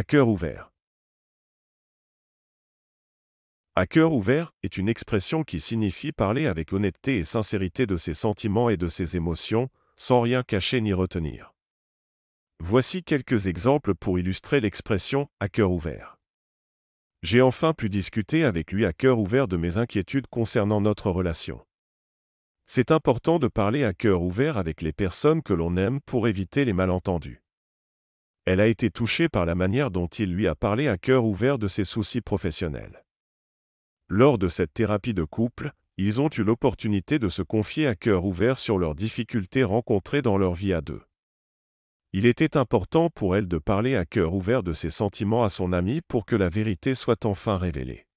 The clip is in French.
À cœur ouvert. À cœur ouvert est une expression qui signifie parler avec honnêteté et sincérité de ses sentiments et de ses émotions, sans rien cacher ni retenir. Voici quelques exemples pour illustrer l'expression à cœur ouvert. J'ai enfin pu discuter avec lui à cœur ouvert de mes inquiétudes concernant notre relation. C'est important de parler à cœur ouvert avec les personnes que l'on aime pour éviter les malentendus. Elle a été touchée par la manière dont il lui a parlé à cœur ouvert de ses soucis professionnels. Lors de cette thérapie de couple, ils ont eu l'opportunité de se confier à cœur ouvert sur leurs difficultés rencontrées dans leur vie à deux. Il était important pour elle de parler à cœur ouvert de ses sentiments à son ami pour que la vérité soit enfin révélée.